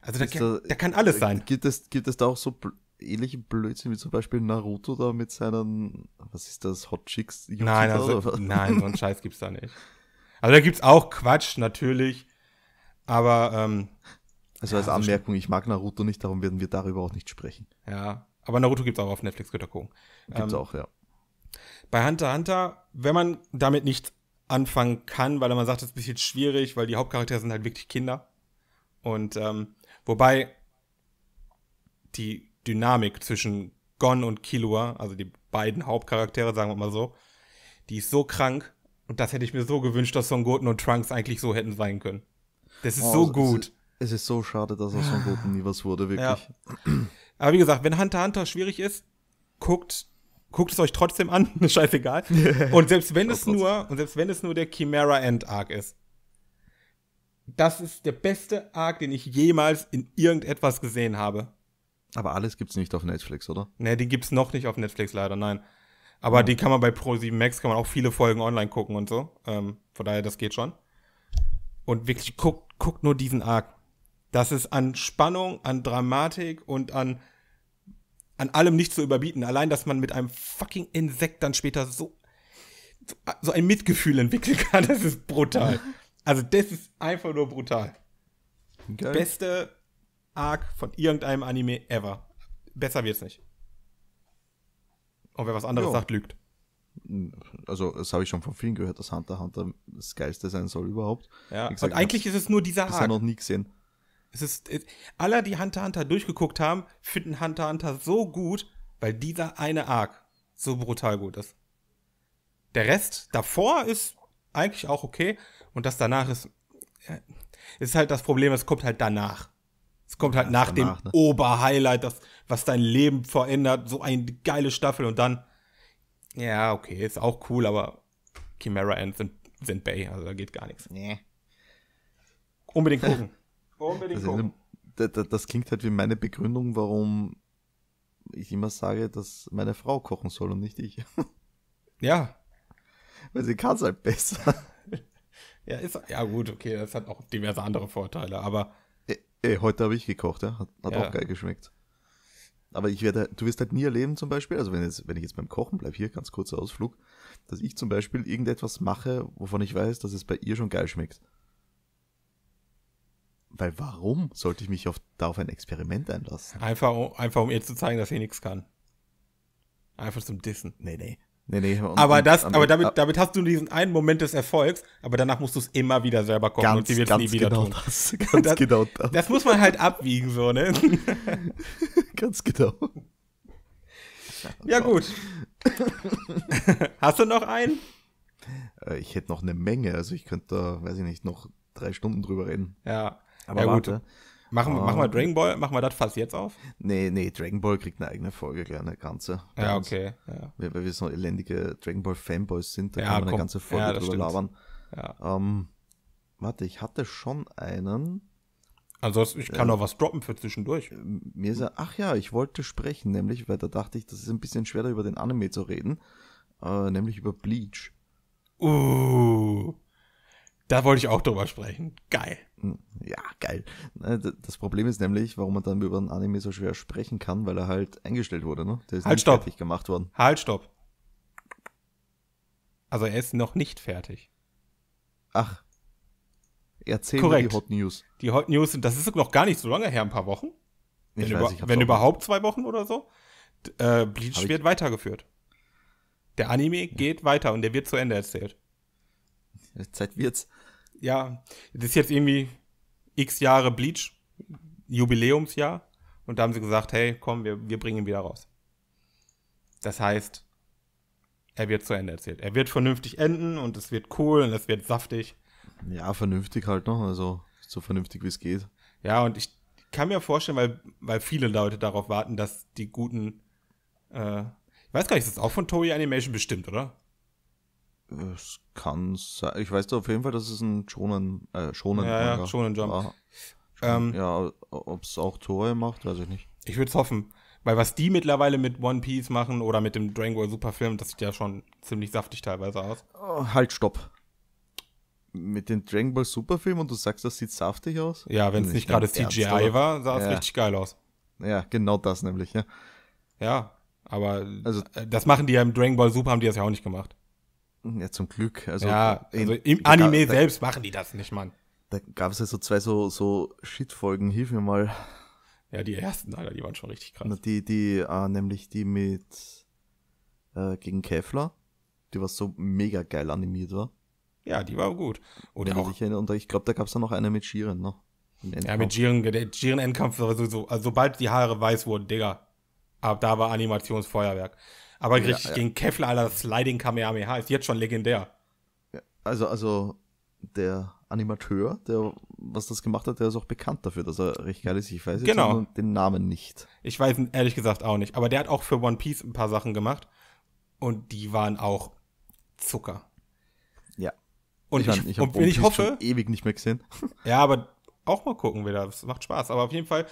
Also da, da, da kann alles äh, sein. Gibt es, gibt es da auch so ähnliche Blödsinn wie zum Beispiel Naruto da mit seinen, was ist das, Hot Chicks? Jutsu nein, also, nein, so einen Scheiß gibt's da nicht. Also da gibt's auch Quatsch, natürlich, aber ähm, Also als Anmerkung, ich mag Naruto nicht, darum werden wir darüber auch nicht sprechen. Ja, aber Naruto gibt's auch auf Netflix, könnt ihr gucken. Gibt's ähm, auch, ja. Bei Hunter x Hunter, wenn man damit nicht anfangen kann, weil man sagt, das ist ein bisschen schwierig, weil die Hauptcharaktere sind halt wirklich Kinder. Und ähm, wobei die Dynamik zwischen Gon und Killua, also die beiden Hauptcharaktere, sagen wir mal so, die ist so krank. Und das hätte ich mir so gewünscht, dass Son Goten und Trunks eigentlich so hätten sein können. Das ist oh, so gut. Es ist, es ist, so schade, dass aus Son Goten nie was wurde, wirklich. Ja. Aber wie gesagt, wenn Hunter Hunter schwierig ist, guckt, guckt es euch trotzdem an, ist scheißegal. und selbst wenn oh es nur, und selbst wenn es nur der Chimera End Arc ist, das ist der beste Arc, den ich jemals in irgendetwas gesehen habe. Aber alles gibt's nicht auf Netflix, oder? Ne, die gibt's noch nicht auf Netflix leider, nein. Aber ja. die kann man bei Pro7 Max, kann man auch viele Folgen online gucken und so. Ähm, von daher, das geht schon. Und wirklich, guckt, guckt nur diesen Arc. Das ist an Spannung, an Dramatik und an, an allem nicht zu überbieten. Allein, dass man mit einem fucking Insekt dann später so, so, ein Mitgefühl entwickeln kann, das ist brutal. Also, das ist einfach nur brutal. Geil. Beste Arc von irgendeinem Anime ever. Besser wird's nicht. Und wer was anderes jo. sagt, lügt. Also, das habe ich schon von vielen gehört, dass Hunter Hunter das Geilste sein soll überhaupt. Ja, gesagt, und eigentlich ist es nur dieser Arc. Das noch nie gesehen. Es ist, es, alle, die Hunter Hunter durchgeguckt haben, finden Hunter Hunter so gut, weil dieser eine Arc so brutal gut ist. Der Rest davor ist eigentlich auch okay und das danach ist, ist halt das Problem, es kommt halt danach. Es kommt halt ja, nach danach, dem ne? Oberhighlight, das, was dein Leben verändert, so eine geile Staffel und dann, ja, okay, ist auch cool, aber Chimera und sind, sind Bay, also da geht gar nichts. Nee. Unbedingt gucken. Unbedingt also, gucken. Das, das klingt halt wie meine Begründung, warum ich immer sage, dass meine Frau kochen soll und nicht ich. Ja. Weil sie kann es halt besser. Ja, ist, ja gut, okay, das hat auch diverse andere Vorteile, aber Ey, äh, heute habe ich gekocht, ja. Hat, hat ja. auch geil geschmeckt. Aber ich werde, du wirst halt nie erleben, zum Beispiel, also wenn, jetzt, wenn ich jetzt beim Kochen bleibe, hier ganz kurzer Ausflug, dass ich zum Beispiel irgendetwas mache, wovon ich weiß, dass es bei ihr schon geil schmeckt. Weil warum sollte ich mich auf, da auf ein Experiment einlassen? Einfach, einfach um ihr zu zeigen, dass sie nichts kann. Einfach zum Dissen. Nee, nee. Nee, nee, aber das, aber damit, äh, damit hast du diesen einen Moment des Erfolgs, aber danach musst du es immer wieder selber kochen ganz, und die wird nie wieder genau tun. Das, ganz das, genau das. Das muss man halt abwiegen, so, ne? ganz genau. Ja, gut. hast du noch einen? Äh, ich hätte noch eine Menge, also ich könnte da, weiß ich nicht, noch drei Stunden drüber reden. Ja, aber ja, warte. gut. Machen, oh. machen wir Dragon Ball, machen wir das fast jetzt auf? Nee, nee, Dragon Ball kriegt eine eigene Folge, gleich eine ganze. Ja, okay. Ja. Weil, weil wir so elendige Dragon Ball Fanboys sind, da ja, kann man komm. eine ganze Folge ja, drüber labern. Ja. Ähm, warte, ich hatte schon einen. Ansonsten, ich kann äh, noch was droppen für zwischendurch. Äh, mir ist ja, ach ja, ich wollte sprechen, nämlich, weil da dachte ich, das ist ein bisschen schwerer über den Anime zu reden, äh, nämlich über Bleach. Uh. Da wollte ich auch drüber sprechen. Geil. Hm, ja, geil. Das Problem ist nämlich, warum man dann über ein Anime so schwer sprechen kann, weil er halt eingestellt wurde, ne? Der ist halt, nicht stopp. fertig gemacht worden. Halt, stopp. Also er ist noch nicht fertig. Ach. Erzähl Korrekt. mir die Hot News. Die Hot News, sind, das ist noch gar nicht so lange her, ein paar Wochen. Wenn, weiß, über, wenn überhaupt zwei Wochen oder so. Äh, Bleach wird weitergeführt. Der Anime ja. geht weiter und der wird zu Ende erzählt. Zeit wird's ja, das ist jetzt irgendwie x Jahre Bleach, Jubiläumsjahr. Und da haben sie gesagt, hey, komm, wir, wir bringen ihn wieder raus. Das heißt, er wird zu Ende erzählt. Er wird vernünftig enden und es wird cool und es wird saftig. Ja, vernünftig halt noch, also so vernünftig wie es geht. Ja, und ich kann mir vorstellen, weil, weil viele Leute darauf warten, dass die guten, äh, ich weiß gar nicht, ist das auch von Toei Animation bestimmt, oder? Es kann sein. Ich weiß da auf jeden Fall, dass es ein Schonen, äh, Schonen ja, ja, Schonen Jump. War. Ähm, ja, ob es auch Tore macht, weiß ich nicht. Ich würde es hoffen. Weil was die mittlerweile mit One Piece machen oder mit dem Dragon Ball Super Film, das sieht ja schon ziemlich saftig teilweise aus. Oh, halt, stopp. Mit dem Dragon Ball Super Film und du sagst, das sieht saftig aus? Ja, wenn es nicht gerade CGI ernst, war, sah es ja. richtig geil aus. Ja, genau das nämlich, ja. Ja, aber also, äh, das machen die ja im Dragon Ball Super, haben die das ja auch nicht gemacht. Ja, zum Glück. Also ja, also im in, Anime da, selbst da, machen die das nicht, Mann. Da gab es ja so zwei so, so Shit-Folgen, hilf mir mal. Ja, die ersten, Alter, die waren schon richtig krass. Na, die, die, ah, nämlich die mit äh, gegen Kevlar, die war so mega geil animiert war. Ja, die war gut. Oder auch, und ich glaube, da gab es dann noch eine mit Shiren noch. Ne? Ja, mit Jiren, der Jiren-Endkampf, war also sowieso, also, sobald die Haare weiß wurden, Digga. Ab da war Animationsfeuerwerk. Aber ja, richtig ja. gegen Kevlar, aller Sliding Kamehameha ist jetzt schon legendär. Also, also der Animateur, der was das gemacht hat, der ist auch bekannt dafür, dass er recht geil ist. Ich weiß genau. jetzt den Namen nicht. Ich weiß ehrlich gesagt auch nicht. Aber der hat auch für One Piece ein paar Sachen gemacht. Und die waren auch Zucker. Ja. Und ich, ich, ich, und ich hoffe. ewig nicht mehr gesehen. Ja, aber auch mal gucken wieder. Das macht Spaß. Aber auf jeden Fall,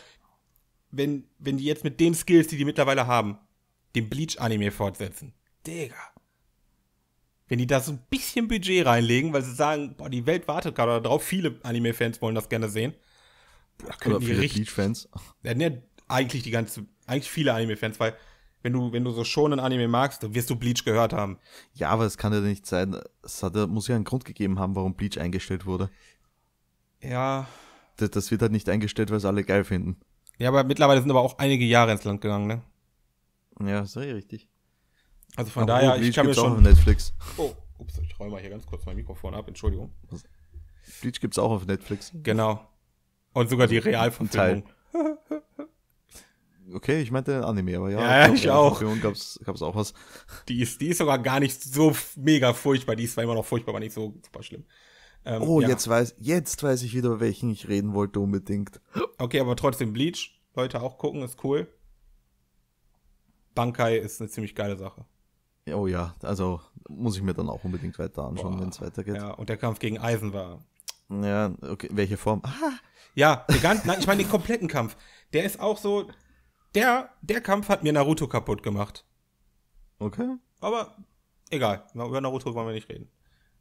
wenn, wenn die jetzt mit den Skills, die die mittlerweile haben, den Bleach-Anime fortsetzen. Digga. Wenn die da so ein bisschen Budget reinlegen, weil sie sagen, boah, die Welt wartet gerade darauf, viele Anime-Fans wollen das gerne sehen. Boah, können Oder die viele richtig, Bleach-Fans. Ja, ne, eigentlich die ganze, eigentlich viele Anime-Fans, weil wenn du, wenn du so schon ein Anime magst, dann wirst du Bleach gehört haben. Ja, aber es kann ja nicht sein, es hat, muss ja einen Grund gegeben haben, warum Bleach eingestellt wurde. Ja. Das, das wird halt nicht eingestellt, weil es alle geil finden. Ja, aber mittlerweile sind aber auch einige Jahre ins Land gegangen, ne? Ja, ist eh richtig. Also von Aber daher, Bleach ich kann mir schon. Auch auf Netflix. Oh, ups, ich räume mal hier ganz kurz mein Mikrofon ab, Entschuldigung. Bleach gibt es auch auf Netflix. Genau. Und sogar die Real Realverfilmung. Okay, ich meinte Anime, aber ja. Ja, glaub, ich auch. Gab es auch was. Die ist, die ist sogar gar nicht so mega furchtbar. Die ist zwar immer noch furchtbar, aber nicht so super schlimm. Ähm, oh, ja. jetzt weiß, jetzt weiß ich wieder, welchen ich reden wollte unbedingt. Okay, aber trotzdem Bleach. Leute auch gucken, ist cool. Bankai ist eine ziemlich geile Sache. Oh ja, also muss ich mir dann auch unbedingt weiter anschauen, wenn es weitergeht. Ja, und der Kampf gegen Eisen war. Ja, okay, welche Form? Ah. Ja, ganz, nein, ich meine den kompletten Kampf. Der ist auch so, der, der Kampf hat mir Naruto kaputt gemacht. Okay. Aber egal, über Naruto wollen wir nicht reden.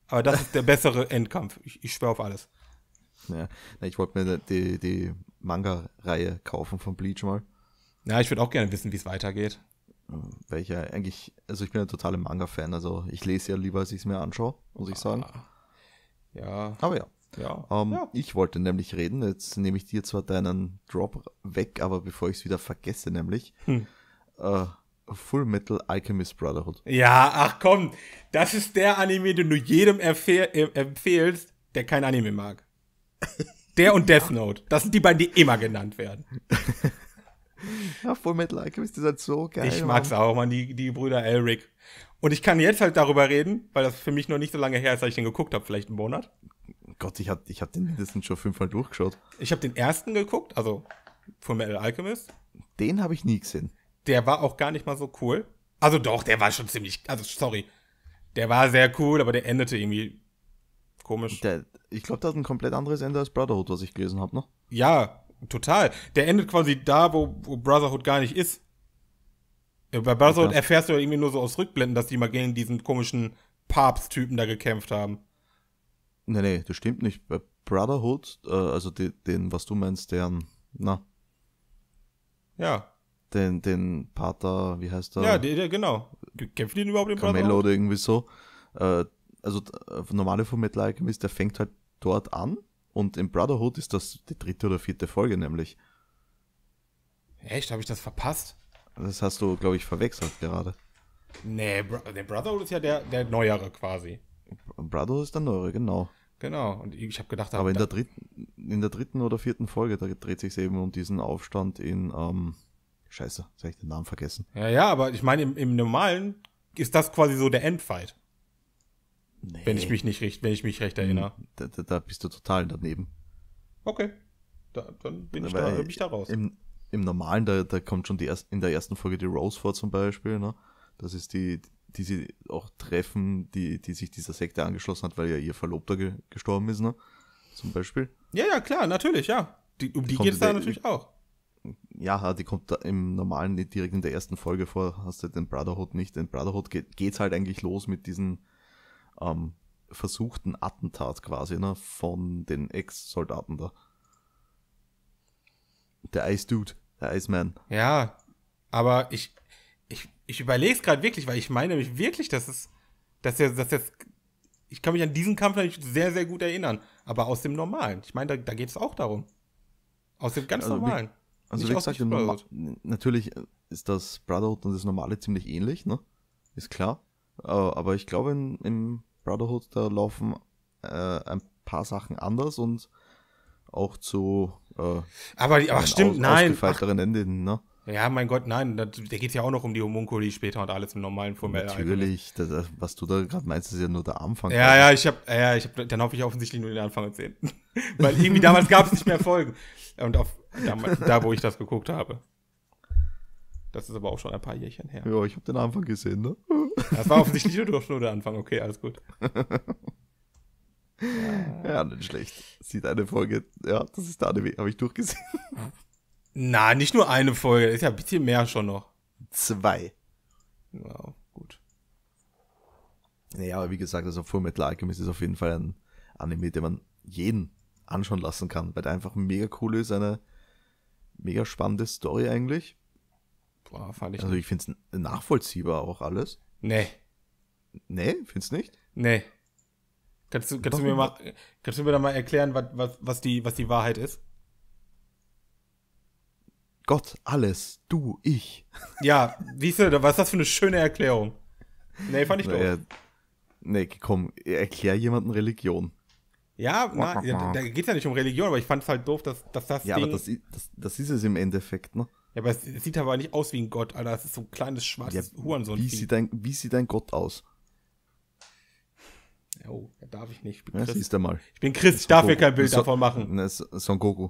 Aber das ist der bessere Endkampf. Ich, ich schwöre auf alles. Ja, ich wollte mir die, die Manga-Reihe kaufen von Bleach mal. Ja, ich würde auch gerne wissen, wie es weitergeht welcher eigentlich, also ich bin ein totaler Manga-Fan, also ich lese ja lieber, als ich es mir anschaue, muss ich sagen. Ja. Aber ja. Ja. Ähm, ja. Ich wollte nämlich reden, jetzt nehme ich dir zwar deinen Drop weg, aber bevor ich es wieder vergesse, nämlich hm. äh, Full Metal Alchemist Brotherhood. Ja, ach komm, das ist der Anime, den du jedem äh, empfehlst, der kein Anime mag. Der und Death Note, das sind die beiden, die immer genannt werden. Ja, Full Metal Alchemist ist halt so geil. Ich mag's Mann. auch, man, die, die Brüder Elric. Und ich kann jetzt halt darüber reden, weil das für mich noch nicht so lange her ist, als ich den geguckt habe, vielleicht einen Monat. Gott, ich hab, ich hab den mindestens schon fünfmal durchgeschaut. Ich habe den ersten geguckt, also Full Metal Alchemist. Den habe ich nie gesehen. Der war auch gar nicht mal so cool. Also doch, der war schon ziemlich, also sorry. Der war sehr cool, aber der endete irgendwie komisch. Der, ich glaube, der hat ein komplett anderes Ende als Brotherhood, was ich gelesen habe, ne? Ja, Total. Der endet quasi da, wo, wo Brotherhood gar nicht ist. Bei Brotherhood okay. erfährst du ja irgendwie nur so aus Rückblenden, dass die mal gegen diesen komischen Papst-Typen da gekämpft haben. Nee, nee, das stimmt nicht. Bei Brotherhood, äh, also die, den, was du meinst, deren, na. Ja. Den, den Pater, wie heißt der? Ja, der, der genau. Kämpfen die denn überhaupt in Brotherhood? Camelo oder irgendwie so. Äh, also, äh, normale von Metal Alchemist, der fängt halt dort an und in Brotherhood ist das die dritte oder vierte Folge nämlich. Echt? Habe ich das verpasst? Das hast du, glaube ich, verwechselt gerade. Nee, Bro der Brotherhood ist ja der, der neuere quasi. Brotherhood ist der neuere, genau. Genau, und ich habe gedacht... Aber in der, dritten, in der dritten oder vierten Folge, da dreht sich eben um diesen Aufstand in... Ähm, Scheiße, jetzt habe ich den Namen vergessen. Ja, ja, aber ich meine, im, im normalen ist das quasi so der Endfight. Nee. Wenn ich mich nicht recht, wenn ich mich recht hm, erinnere. Da, da, da bist du total daneben. Okay. Da, dann bin ich, da, bin äh, ich da raus. Im, im normalen, da, da kommt schon die erst, in der ersten Folge die Rose vor zum Beispiel, ne? Das ist die, die sie auch treffen, die, die sich dieser Sekte angeschlossen hat, weil ja ihr Verlobter ge gestorben ist, ne? Zum Beispiel. Ja, ja, klar, natürlich, ja. Die, um die, die geht es da natürlich auch. Ja, die kommt da im normalen direkt in der ersten Folge vor, hast du den Brotherhood nicht. In Brotherhood geht, es halt eigentlich los mit diesen ähm, versuchten Attentat quasi ne, von den Ex-Soldaten da. Der Ice Dude, der Iceman. Ja, aber ich, ich, ich überlege es gerade wirklich, weil ich meine nämlich wirklich, dass es, dass er, dass er, ich kann mich an diesen Kampf natürlich sehr, sehr gut erinnern, aber aus dem Normalen. Ich meine, da, da geht es auch darum. Aus dem ganz also, Normalen. Also wie, also, wie gesagt, Norma natürlich ist das Brotherhood und das Normale ziemlich ähnlich, ne? Ist klar. Äh, aber ich glaube, im Brotherhood, da laufen äh, ein paar Sachen anders und auch zu äh, aber, die, ach, stimmt, aus, nein. ausgefeilteren Enden, ne? Ja, mein Gott, nein, da, geht es ja auch noch um die Homunkuli später und alles im normalen Formel. Natürlich, das, äh, was du da gerade meinst, ist ja nur der Anfang. Ja, ja, ich habe, ja, ich hab, dann hoffe ich offensichtlich nur den Anfang erzählt. Weil irgendwie damals gab es nicht mehr Folgen. Und auf, da, da, wo ich das geguckt habe. Das ist aber auch schon ein paar Jährchen her. Ja, ich habe den Anfang gesehen, ne? Das war offensichtlich nur schon der Anfang. Okay, alles gut. ja. ja, nicht schlecht. Sieht eine Folge. Ja, das ist der Anime. Habe ich durchgesehen. Na, nicht nur eine Folge. Ist ja ein bisschen mehr schon noch. Zwei. Ja, gut. Naja, aber wie gesagt, also Full Metal Alchemist ist auf jeden Fall ein Anime, den man jeden anschauen lassen kann, weil der einfach mega cool ist, eine mega spannende Story eigentlich. Boah, fand ich. Also ich finde es nachvollziehbar auch alles. Nee. Nee, findest du nicht? Nee. Kannst du, kannst du mir mal, kannst du mir da mal erklären, was, was, was, die, was die Wahrheit ist? Gott, alles, du, ich. Ja, siehst du, was ist das für eine schöne Erklärung? Nee, fand ich naja, doof. Nee, komm, erklär jemanden Religion. Ja, na, da, geht es ja nicht um Religion, aber ich fand es halt doof, dass, dass das. Ja, Ding aber das, das, das ist es im Endeffekt, ne? Ja, aber es, sieht aber nicht aus wie ein Gott, Alter. Es ist so ein kleines schwarzes ja, Hurensohn. Wie sieht, dein, wie sieht dein Gott aus? Oh, da darf ich nicht. Ich bin ja, Christ. mal. Ich bin Christ, ich darf hier kein Bild so, davon machen. Ne, Son Goku.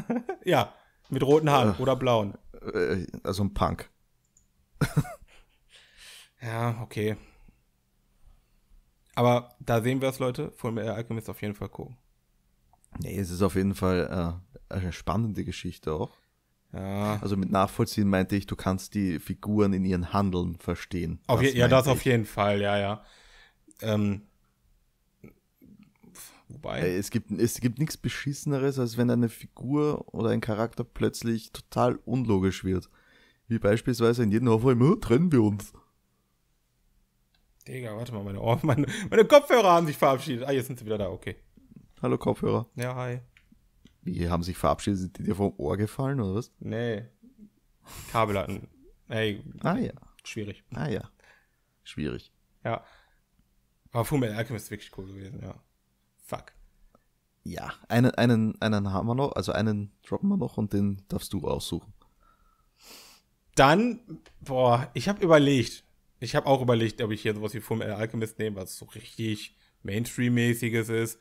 ja, mit roten Haaren äh, oder blauen. Äh, also ein Punk. ja, okay. Aber da sehen wir es, Leute. Von mir Alchemist auf jeden Fall gucken. Nee, es ist auf jeden Fall äh, eine spannende Geschichte auch. Ja. Also mit nachvollziehen meinte ich, du kannst die Figuren in ihren Handeln verstehen. Auf je, ja, das ich. auf jeden Fall, ja, ja. Ähm, wobei. Äh, es gibt, es gibt nichts Beschisseneres, als wenn eine Figur oder ein Charakter plötzlich total unlogisch wird. Wie beispielsweise in jedem Hoffnung, oh, hm, trennen wir uns. Digga, warte mal, meine Ohren, meine, meine Kopfhörer haben sich verabschiedet. Ah, jetzt sind sie wieder da, okay. Hallo Kopfhörer. Ja, hi. Wie haben sich verabschiedet? Sind die dir vom Ohr gefallen oder was? Nee. Kabel hatten. Ey. Ah ja. Schwierig. Ah ja. Schwierig. Ja. Aber Fullmetal Alchemist ist wirklich cool gewesen, ja. Fuck. Ja, einen, einen, einen haben wir noch, also einen droppen wir noch und den darfst du aussuchen. Dann, boah, ich habe überlegt, ich habe auch überlegt, ob ich hier sowas wie Fullmetal Alchemist nehme, was so richtig Mainstream-mäßiges ist.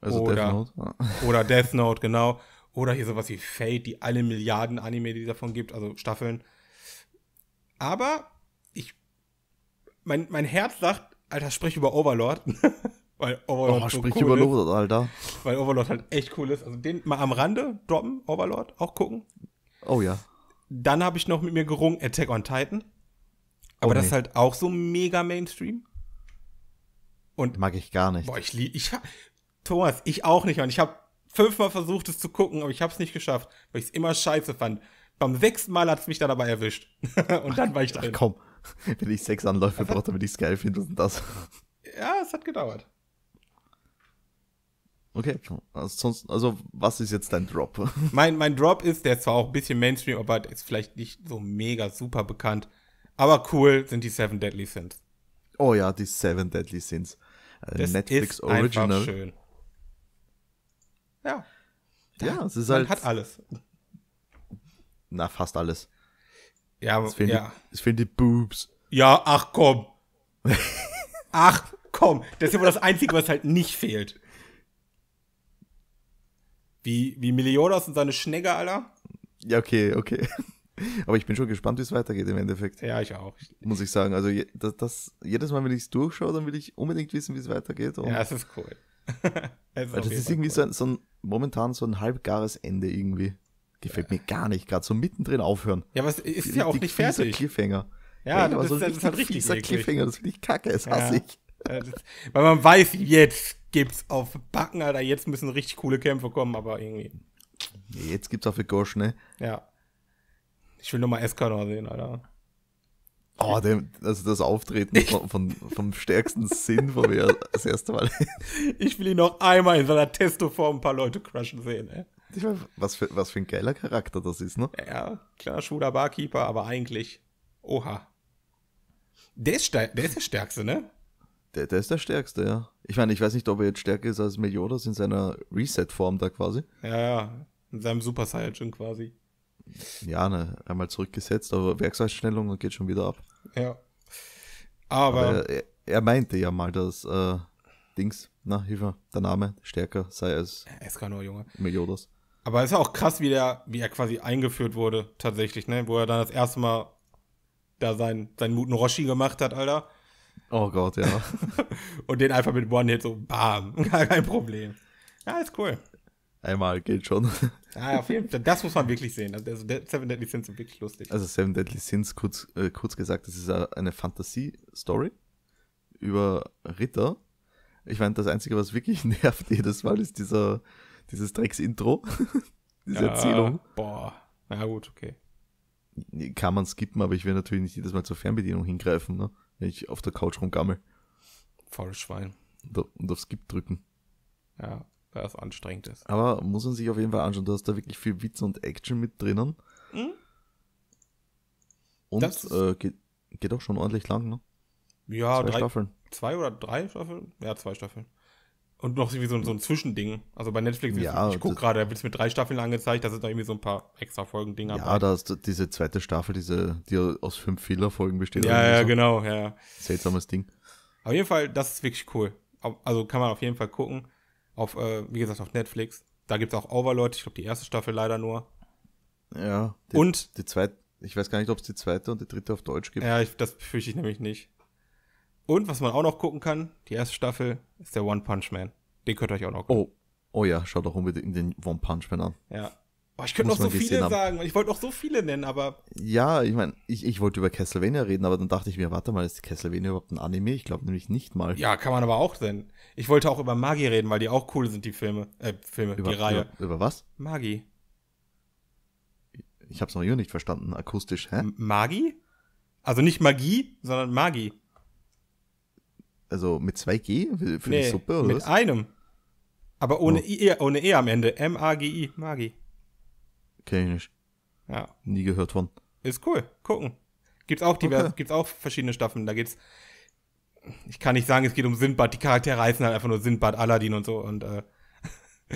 Also oder, Death Note. oder Death Note, genau. Oder hier sowas wie Fate, die alle Milliarden Anime, die es davon gibt, also Staffeln. Aber ich. Mein, mein Herz sagt, Alter, sprich über Overlord. Weil Overlord oh, so sprich cool über Overlord, Alter. Weil Overlord halt echt cool ist. Also den mal am Rande droppen, Overlord, auch gucken. Oh ja. Dann habe ich noch mit mir gerungen Attack on Titan. Aber oh, das nee. ist halt auch so mega Mainstream. Und mag ich gar nicht. Boah, ich liebe ich Thomas, ich auch nicht. Und ich habe fünfmal versucht, es zu gucken, aber ich habe es nicht geschafft, weil ich es immer scheiße fand. Beim sechsten Mal hat es mich dann aber erwischt. und dann war ich drin. Ach komm, wenn ich sechs Anläufe brauche, damit ich es geil finde und das. Ja, es hat gedauert. Okay, also, sonst, also was ist jetzt dein Drop? mein, mein Drop ist, der ist zwar auch ein bisschen Mainstream, aber ist vielleicht nicht so mega super bekannt. Aber cool sind die Seven Deadly Sins. Oh ja, die Seven Deadly Sins. Äh, das Netflix ist Original. Einfach schön. Ja. Ja, es ist halt. Hat alles. Na, fast alles. Ja, aber. Es fehlen, ja. Die, es fehlen die Boobs. Ja, ach komm. ach komm. Das ist ja das Einzige, was halt nicht fehlt. Wie, wie Meliodas und seine Schnegge, Alter. Ja, okay, okay. Aber ich bin schon gespannt, wie es weitergeht im Endeffekt. Ja, ich auch. Muss ich sagen. Also, das, das jedes Mal, wenn ich es durchschaue, dann will ich unbedingt wissen, wie es weitergeht. ja, das ist cool also das ist irgendwie so ein, so ein, momentan so ein halbgares Ende irgendwie. Gefällt mir gar nicht, gerade so mittendrin aufhören. Ja, aber es ist richtig ja auch nicht fertig. Cliffhanger. Ja, ja das, so ist, das ist halt richtig eklig. Cliffhanger, das finde ich kacke, das ja. hasse ich. weil man weiß, jetzt gibt's auf Backen, Alter, jetzt müssen richtig coole Kämpfe kommen, aber irgendwie. Jetzt gibt's auf Gosch, ne? Ja. Ich will nochmal Eskador sehen, Alter. Oh, dem, also das Auftreten von, von, vom stärksten Sinn, von mir das erste Mal. ich will ihn noch einmal in seiner Testoform ein paar Leute crushen sehen, ey. Ich mein, was, für, was für ein geiler Charakter das ist, ne? Ja, klar, schwuler Barkeeper, aber eigentlich. Oha. Der ist, der ist der Stärkste, ne? Der, der ist der Stärkste, ja. Ich meine, ich weiß nicht, ob er jetzt stärker ist als Meliodas in seiner Reset-Form da quasi. Ja, ja. In seinem Super Saiyajin quasi. Ja, ne, einmal zurückgesetzt, aber Werkseinstellung und geht schon wieder ab. Ja. Aber, Aber er, er, meinte ja mal, dass äh, Dings, na, Hilfe, der Name stärker sei als Escanor, Junge. Meliodas. Aber es ist auch krass, wie, der, wie er quasi eingeführt wurde, tatsächlich, ne? Wo er dann das erste Mal da seinen, seinen Muten Roshi gemacht hat, Alter. Oh Gott, ja. und den einfach mit One-Hit so, bam, gar kein Problem. Ja, ist cool einmal geht schon. Ah, auf jeden Fall. Das muss man wirklich sehen. Also Seven Deadly Sins sind wirklich lustig. Also Seven Deadly Sins, kurz, äh, kurz gesagt, das ist eine Fantasy-Story über Ritter. Ich meine, das Einzige, was wirklich nervt jedes Mal, ist dieser, dieses Drecks-Intro. diese ja, Erzählung. Boah. Na gut, okay. Kann man skippen, aber ich will natürlich nicht jedes Mal zur Fernbedienung hingreifen, ne? wenn ich auf der Couch rumgammel. Faules Schwein. Und, auf Skip drücken. Ja, weil es anstrengend ist. Aber muss man sich auf jeden Fall anschauen, du hast da wirklich viel Witz und Action mit drinnen. Mhm. Und äh, geht, geht, auch schon ordentlich lang, ne? Ja, zwei drei, Staffeln. Zwei oder drei Staffeln? Ja, zwei Staffeln. Und noch irgendwie so, so ein Zwischending. Also bei Netflix, ja, ist, ich gucke gerade, da wird es mit drei Staffeln angezeigt, da sind da irgendwie so ein paar extra Folgen-Dinger. Ja, da ist diese zweite Staffel, diese, die aus fünf Fehlerfolgen besteht. Ja, ja, so. genau, ja. Seltsames Ding. Auf jeden Fall, das ist wirklich cool. Also kann man auf jeden Fall gucken. Auf, äh, wie gesagt, auf Netflix. Da gibt es auch Overlord, ich glaube die erste Staffel leider nur. Ja. Die, und die zweite, ich weiß gar nicht, ob es die zweite und die dritte auf Deutsch gibt. Ja, ich, das fürchte ich nämlich nicht. Und was man auch noch gucken kann, die erste Staffel, ist der One Punch Man. Den könnt ihr euch auch noch gucken. Oh, oh ja, schaut doch unbedingt den One Punch Man an. Ja, Oh, ich könnte noch so viele sagen. Ich wollte noch so viele nennen, aber. Ja, ich meine, ich, ich wollte über Castlevania reden, aber dann dachte ich mir, warte mal, ist Castlevania überhaupt ein Anime? Ich glaube nämlich nicht mal. Ja, kann man aber auch nennen. Ich wollte auch über Magi reden, weil die auch cool sind, die Filme. Äh, Filme, über, die Reihe. Über, über was? Magi. Ich hab's noch hier nicht verstanden, akustisch, hä? M Magi? Also nicht Magie, sondern Magi. Also mit 2G für, nee, die Suppe oder mit was? Mit einem. Aber ohne, oh. I, ohne E am Ende. M-A-G-I, Magi. Kenn ich nicht. Ja. Nie gehört von. Ist cool. Gucken. Gibt's auch diverse, okay. gibt's auch verschiedene Staffeln. Da geht's. Ich kann nicht sagen, es geht um Sindbad. Die Charaktere heißen halt einfach nur Sindbad, Aladdin und so. Und äh,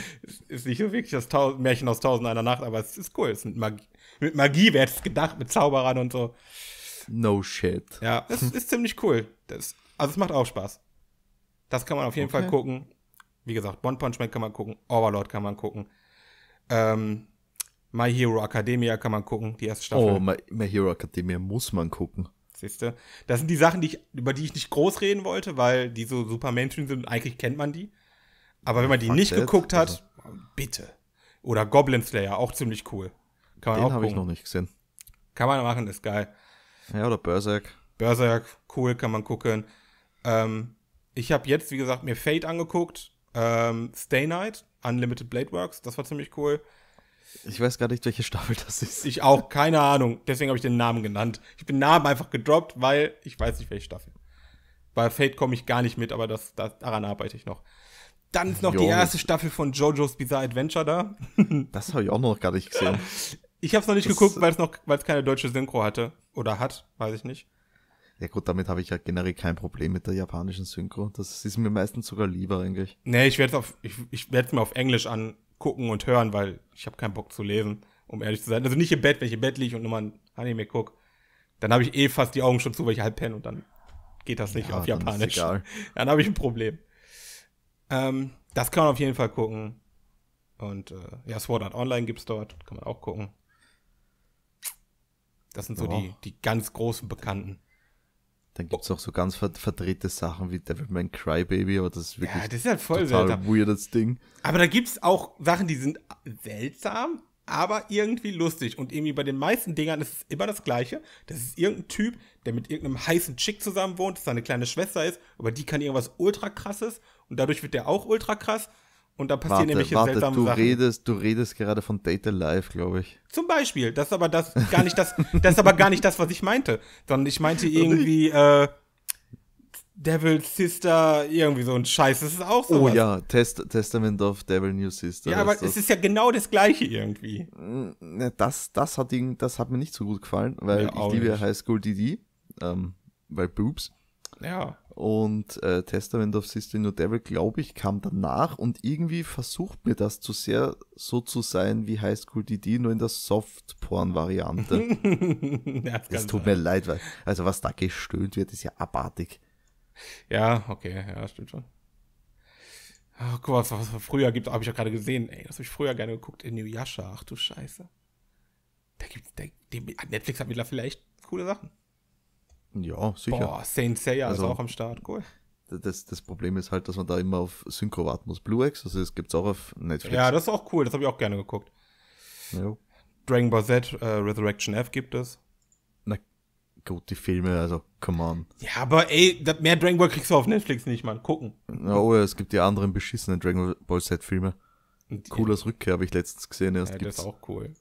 ist nicht so wirklich das Taus Märchen aus Tausend einer Nacht, aber es ist cool. Es ist mit Magie, mit Magie wer es gedacht, mit Zauberern und so. No shit. Ja, es ist ziemlich cool. Das, also es macht auch Spaß. Das kann man auf jeden okay. Fall gucken. Wie gesagt, Bond Punch Man kann man gucken, Overlord kann man gucken. Ähm, My Hero Academia kann man gucken, die erste Staffel. Oh, My, My Hero Academia muss man gucken. Siehst du? Das sind die Sachen, die ich, über die ich nicht groß reden wollte, weil die so super Mainstream sind und eigentlich kennt man die. Aber wenn man die Fuck nicht that. geguckt hat, also. bitte. Oder Goblin Slayer, auch ziemlich cool. Kann man Den habe ich noch nicht gesehen. Kann man machen, ist geil. Ja, oder Berserk. Berserk, cool, kann man gucken. Ähm, ich habe jetzt, wie gesagt, mir Fate angeguckt. Ähm, Stay Night, Unlimited Blade Works, das war ziemlich cool. Ich weiß gar nicht, welche Staffel das ist. Ich auch, keine Ahnung. Deswegen habe ich den Namen genannt. Ich bin Namen einfach gedroppt, weil ich weiß nicht, welche Staffel. Bei Fate komme ich gar nicht mit, aber das, das, daran arbeite ich noch. Dann ist noch jo. die erste Staffel von JoJo's Bizarre Adventure da. das habe ich auch noch gar nicht gesehen. Ich habe es noch nicht das geguckt, weil es noch, weil es keine deutsche Synchro hatte oder hat, weiß ich nicht. Ja gut, damit habe ich ja generell kein Problem mit der japanischen Synchro. Das ist mir meistens sogar lieber eigentlich. Nee, ich werde es mir auf Englisch an gucken und hören, weil ich habe keinen Bock zu lesen, um ehrlich zu sein. Also nicht im Bett, wenn ich im Bett liege und nur mal ein Anime gucke, dann habe ich eh fast die Augen schon zu, weil ich halb penne und dann geht das nicht ja, auf Japanisch. Dann habe ich ein Problem. Ähm, das kann man auf jeden Fall gucken. Und äh, ja, Sword Art Online gibt es dort, kann man auch gucken. Das sind so die, die ganz großen Bekannten. Dann gibt es auch so ganz verdrehte Sachen wie Devilman Crybaby, aber das ist wirklich ja, das ist halt voll total seltsam. weirdes Ding. Aber da gibt es auch Sachen, die sind seltsam, aber irgendwie lustig. Und irgendwie bei den meisten Dingern ist es immer das Gleiche. Das ist irgendein Typ, der mit irgendeinem heißen Chick zusammen wohnt, das seine kleine Schwester ist, aber die kann irgendwas ultra krasses und dadurch wird der auch ultra krass. Und da passieren warte, nämlich warte, seltsame du Sachen. Redest, du redest gerade von Data Live, glaube ich. Zum Beispiel. Das ist aber das gar nicht das, das ist aber gar nicht das, was ich meinte. Sondern ich meinte also irgendwie, äh, Devil Sister, irgendwie so ein Scheiß. Das ist auch so. Oh ja, Test Testament of Devil New Sister. Ja, aber es ist ja genau das gleiche irgendwie. Mm, ne, das, das, hat, ihn, das hat mir nicht so gut gefallen, weil ja, ich liebe High School DD, ähm, weil Boobs. Ja. Und äh, Testament of Sister No Devil, glaube ich, kam danach und irgendwie versucht mir das zu sehr so zu sein wie High School DD, nur in der Soft-Porn-Variante. ja, es tut mir leid, weil, also was da gestöhnt wird, ist ja abartig. Ja, okay, ja, stimmt schon. Oh mal, was es früher gibt, habe ich ja gerade gesehen. Ey, das habe ich früher gerne geguckt in New Yasha. Ach du Scheiße. Da gibt's, da, Netflix hat mittlerweile vielleicht coole Sachen. Ja, sicher. Boah, Sensei also, ist auch am Start, cool. Das, das Problem ist halt, dass man da immer auf Synchro warten muss. Blue-X, also das gibt es auch auf Netflix. Ja, das ist auch cool, das habe ich auch gerne geguckt. Jo. Dragon Ball Z, äh, Resurrection F gibt es. Na gut, die Filme, also come on. Ja, aber ey, mehr Dragon Ball kriegst du auf Netflix nicht, Mann. Gucken. Oh, es gibt die anderen beschissenen Dragon Ball Z-Filme. Cooles Rückkehr habe ich letztens gesehen. Ja, das, ja, das ist auch cool.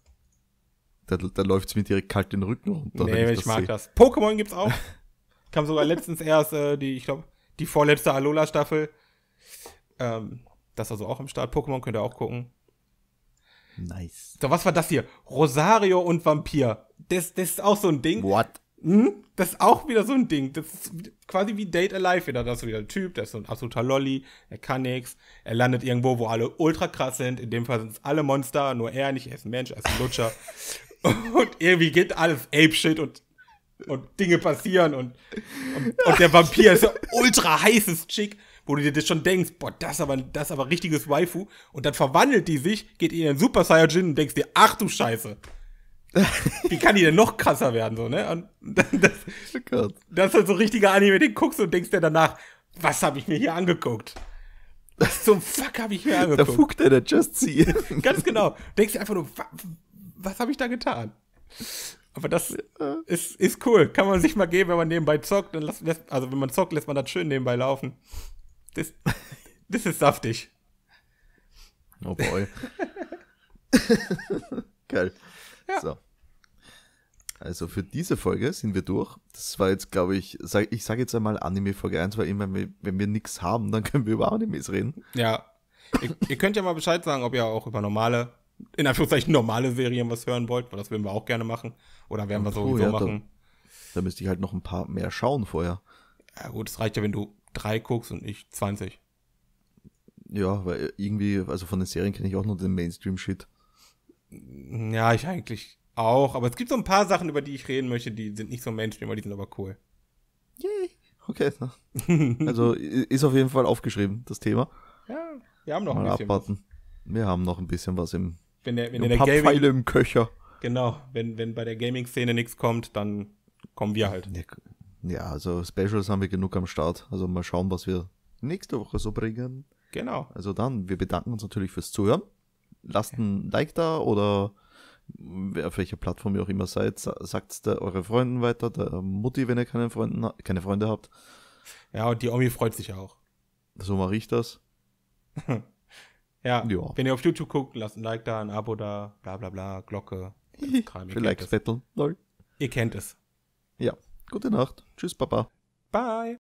Da, da läuft es mir direkt kalt den Rücken runter. Nee, ich, ich mag seh. das. Pokémon gibt's auch. Kam sogar letztens erst äh, die, ich glaube, die vorletzte Alola-Staffel. Ähm, das so auch im Start. Pokémon könnt ihr auch gucken. Nice. So, was war das hier? Rosario und Vampir. Das, das ist auch so ein Ding. What? Hm? Das ist auch wieder so ein Ding. Das ist quasi wie Date Alive wieder. Da ist wieder ein Typ, der ist so ein absoluter Lolli. er kann nichts. Er landet irgendwo, wo alle ultra krass sind. In dem Fall sind es alle Monster, nur er nicht. Er ist ein Mensch, er ist ein Lutscher. Und irgendwie geht alles Ape-Shit und, und Dinge passieren und, und, und der Vampir ist ein ultra heißes Chick, wo du dir das schon denkst, boah, das ist aber, das ist aber richtiges Waifu. Und dann verwandelt die sich, geht in den Super Saiyajin und denkst dir, ach du Scheiße. Wie kann die denn noch krasser werden, so, ne? Und das, das, oh das ist halt so richtiger Anime, den guckst und denkst dir danach, was habe ich mir hier angeguckt? Was zum Fuck habe ich mir angeguckt? Da fuckt er der Just See. Ganz genau. Denkst dir einfach nur, was habe ich da getan? Aber das äh. ist, ist cool. Kann man sich mal geben, wenn man nebenbei zockt. Dann lässt, also wenn man zockt, lässt man das schön nebenbei laufen. Das, das ist saftig. Oh boy. Geil. Ja. So. Also für diese Folge sind wir durch. Das war jetzt, glaube ich, sag, ich sage jetzt einmal Anime-Folge 1, weil immer, wenn wir, wir nichts haben, dann können wir über Animes reden. Ja. ihr, ihr könnt ja mal Bescheid sagen, ob ihr auch über normale in Anführungszeichen normale Serien was hören wollt, weil das würden wir auch gerne machen. Oder werden wir so sowieso ja, machen. Da, da, müsste ich halt noch ein paar mehr schauen vorher. Ja gut, es reicht ja, wenn du drei guckst und ich 20. Ja, weil irgendwie, also von den Serien kenne ich auch nur den Mainstream-Shit. Ja, ich eigentlich auch, aber es gibt so ein paar Sachen, über die ich reden möchte, die sind nicht so Mainstream, aber die sind aber cool. Yay. Okay. Also ist auf jeden Fall aufgeschrieben, das Thema. Ja, wir haben noch Mal ein bisschen abwarten. was. Wir haben noch ein bisschen was im wenn der, wenn der, der Gaming, Pfeile im Köcher. Genau, wenn, wenn bei der Gaming-Szene nichts kommt, dann kommen wir halt. Ja, also Specials haben wir genug am Start. Also mal schauen, was wir nächste Woche so bringen. Genau. Also dann, wir bedanken uns natürlich fürs Zuhören. Lasst ein Like da oder auf welcher Plattform ihr auch immer seid, sagt es eure Freunden weiter, der Mutti, wenn ihr keine, Freunden, keine Freunde habt. Ja, und die Omi freut sich auch. So mache ich das. Ja. ja. Wenn ihr auf YouTube guckt, lasst ein Like da, ein Abo da, bla bla bla, Glocke. Vielleicht betteln. Ihr kennt es. Ja. Gute Nacht. Tschüss, Papa. Bye.